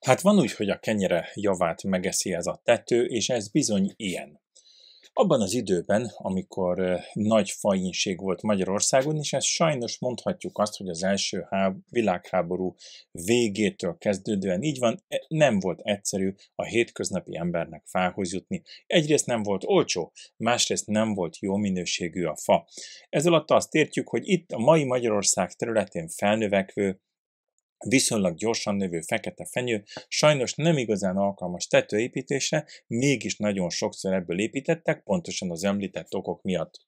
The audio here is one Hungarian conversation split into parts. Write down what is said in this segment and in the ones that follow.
Hát van úgy, hogy a kenyere javát megeszi ez a tető, és ez bizony ilyen. Abban az időben, amikor nagy fajinség volt Magyarországon, és ezt sajnos mondhatjuk azt, hogy az első háború, világháború végétől kezdődően így van, e, nem volt egyszerű a hétköznapi embernek fához jutni. Egyrészt nem volt olcsó, másrészt nem volt jó minőségű a fa. Ez alatt azt értjük, hogy itt a mai Magyarország területén felnövekvő viszonylag gyorsan növő fekete fenyő sajnos nem igazán alkalmas tetőépítésre, mégis nagyon sokszor ebből építettek, pontosan az említett okok miatt.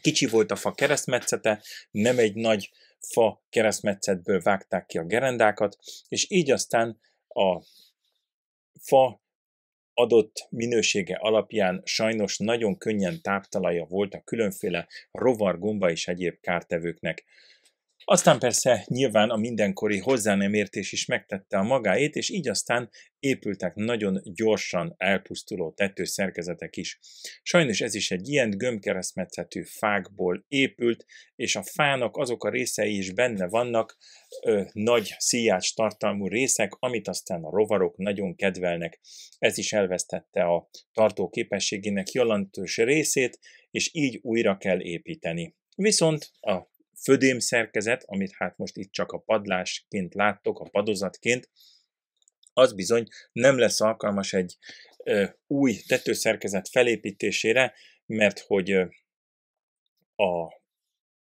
Kicsi volt a fa keresztmetszete, nem egy nagy fa keresztmetszetből vágták ki a gerendákat, és így aztán a fa adott minősége alapján sajnos nagyon könnyen táptalaja volt a különféle rovargomba és egyéb kártevőknek. Aztán persze nyilván a mindenkori hozzá nem értés is megtette a magáét, és így aztán épültek nagyon gyorsan elpusztuló tetőszerkezetek is. Sajnos ez is egy ilyen gömbkeresztmetszetű fákból épült, és a fának azok a részei is benne vannak, ö, nagy szíjács tartalmú részek, amit aztán a rovarok nagyon kedvelnek. Ez is elvesztette a tartó képességének jelentős részét, és így újra kell építeni. Viszont a födém szerkezet, amit hát most itt csak a padlásként láttok, a padozatként, az bizony nem lesz alkalmas egy ö, új tetőszerkezet felépítésére, mert hogy a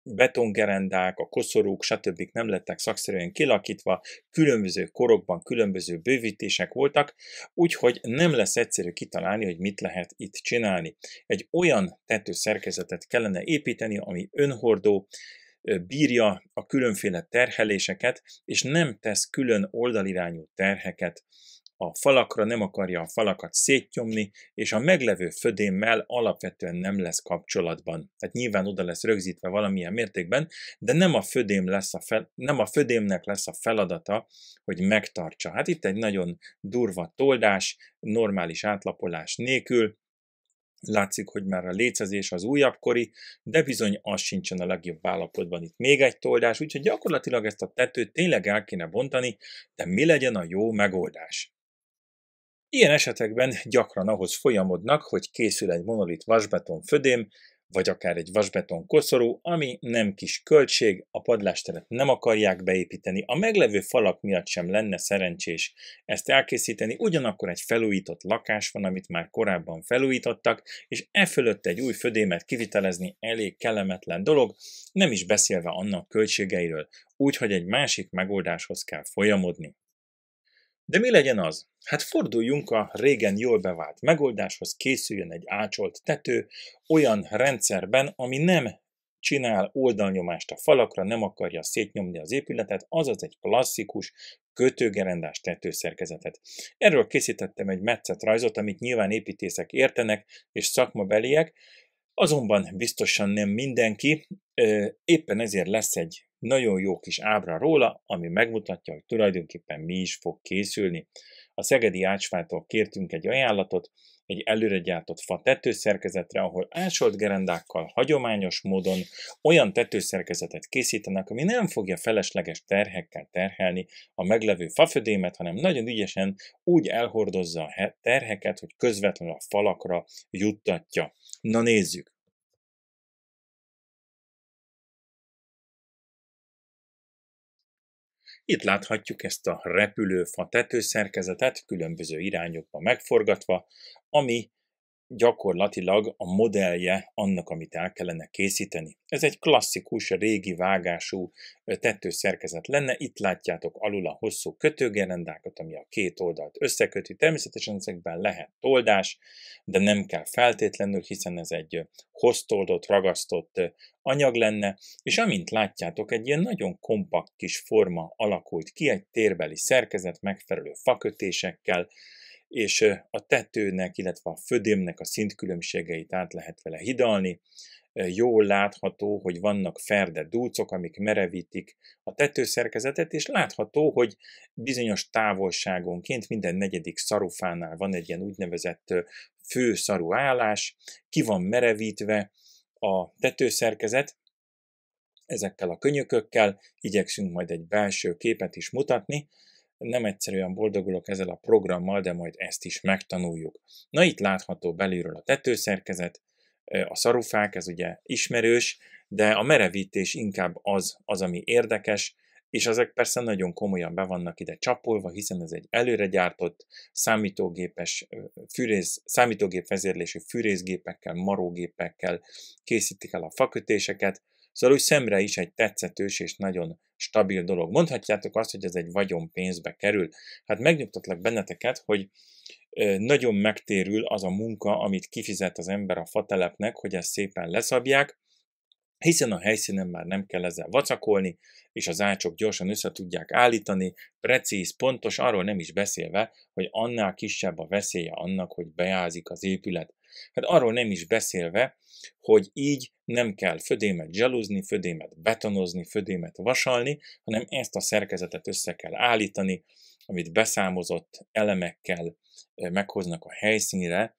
betongerendák, a koszorúk, stb. nem lettek szakszerűen kilakítva, különböző korokban különböző bővítések voltak, úgyhogy nem lesz egyszerű kitalálni, hogy mit lehet itt csinálni. Egy olyan tetőszerkezetet kellene építeni, ami önhordó, bírja a különféle terheléseket, és nem tesz külön oldalirányú terheket a falakra, nem akarja a falakat szétnyomni, és a meglevő födémmel alapvetően nem lesz kapcsolatban. Tehát nyilván oda lesz rögzítve valamilyen mértékben, de nem a, födém lesz a fel, nem a födémnek lesz a feladata, hogy megtartsa. Hát itt egy nagyon durva toldás, normális átlapolás nélkül, Látszik, hogy már a létezés az újabb kori, de bizony az sincsen a legjobb állapotban itt még egy toldás, úgyhogy gyakorlatilag ezt a tetőt tényleg el kéne bontani, de mi legyen a jó megoldás? Ilyen esetekben gyakran ahhoz folyamodnak, hogy készül egy monolit vasbeton födém, vagy akár egy vasbeton koszorú, ami nem kis költség, a padlásteret nem akarják beépíteni, a meglevő falak miatt sem lenne szerencsés ezt elkészíteni, ugyanakkor egy felújított lakás van, amit már korábban felújítottak, és e fölött egy új födémet kivitelezni elég kellemetlen dolog, nem is beszélve annak költségeiről, úgyhogy egy másik megoldáshoz kell folyamodni. De mi legyen az? Hát forduljunk a régen jól bevált megoldáshoz, készüljön egy ácsolt tető olyan rendszerben, ami nem csinál oldalnyomást a falakra, nem akarja szétnyomni az épületet, azaz egy klasszikus kötőgerendás tetőszerkezetet. Erről készítettem egy metszet rajzot, amit nyilván építészek értenek és szakmabeliek, azonban biztosan nem mindenki, éppen ezért lesz egy nagyon jó kis ábra róla, ami megmutatja, hogy tulajdonképpen mi is fog készülni. A Szegedi Ácsfától kértünk egy ajánlatot, egy előregyártott fa tetőszerkezetre, ahol ásolt gerendákkal hagyományos módon olyan tetőszerkezetet készítenek, ami nem fogja felesleges terhekkel terhelni a meglevő fafödémet, hanem nagyon ügyesen úgy elhordozza a terheket, hogy közvetlenül a falakra juttatja. Na nézzük! Itt láthatjuk ezt a repülőfa tetőszerkezetet különböző irányokba megforgatva, ami gyakorlatilag a modellje annak, amit el kellene készíteni. Ez egy klasszikus, régi vágású tetőszerkezet lenne. Itt látjátok alul a hosszú kötőgerendákat, ami a két oldalt összeköti. Természetesen ezekben lehet toldás, de nem kell feltétlenül, hiszen ez egy hoztoldott, ragasztott anyag lenne, és amint látjátok, egy ilyen nagyon kompakt kis forma alakult ki, egy térbeli szerkezet megfelelő fakötésekkel, és a tetőnek, illetve a födémnek a szintkülönbségeit át lehet vele hidalni. Jól látható, hogy vannak ferde dúcok, amik merevítik a tetőszerkezetet, és látható, hogy bizonyos távolságonként minden negyedik szarufánál van egy ilyen úgynevezett főszaru állás, ki van merevítve a tetőszerkezet, ezekkel a könyökökkel igyekszünk majd egy belső képet is mutatni, nem egyszerűen boldogulok ezzel a programmal, de majd ezt is megtanuljuk. Na itt látható belülről a tetőszerkezet, a szarufák, ez ugye ismerős, de a merevítés inkább az, az ami érdekes, és ezek persze nagyon komolyan be vannak ide csapolva, hiszen ez egy előre gyártott számítógépes fűrész, számítógép vezérlési fűrészgépekkel, marógépekkel készítik el a fakötéseket, Szóval úgy szemre is egy tetszetős és nagyon stabil dolog. Mondhatjátok azt, hogy ez egy vagyon pénzbe kerül. Hát megnyugtatlak benneteket, hogy nagyon megtérül az a munka, amit kifizet az ember a fatelepnek, hogy ezt szépen leszabják, hiszen a helyszínen már nem kell ezzel vacakolni, és az ácsok gyorsan össze tudják állítani, precíz, pontos, arról nem is beszélve, hogy annál kisebb a veszélye annak, hogy beázik az épület. Hát arról nem is beszélve, hogy így nem kell födémet zsalúzni, födémet betonozni, födémet vasalni, hanem ezt a szerkezetet össze kell állítani, amit beszámozott elemekkel meghoznak a helyszínre,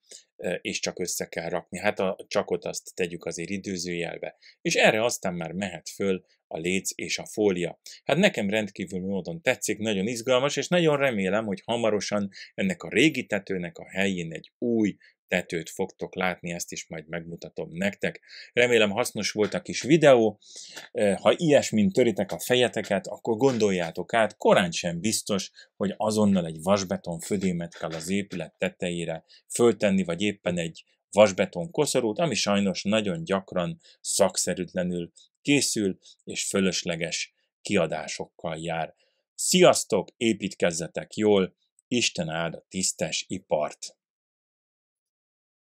és csak össze kell rakni. Hát a csakot azt tegyük azért időzőjelbe. És erre aztán már mehet föl a léc és a fólia. Hát nekem rendkívül módon tetszik, nagyon izgalmas, és nagyon remélem, hogy hamarosan ennek a régi tetőnek a helyén egy új, tetőt fogtok látni, ezt is majd megmutatom nektek. Remélem hasznos volt a kis videó. Ha ilyesmin töritek a fejeteket, akkor gondoljátok át, korán sem biztos, hogy azonnal egy vasbeton födémet kell az épület tetejére föltenni, vagy éppen egy vasbeton koszorút, ami sajnos nagyon gyakran szakszerűtlenül készül, és fölösleges kiadásokkal jár. Sziasztok, építkezzetek jól, Isten áld a tisztes ipart!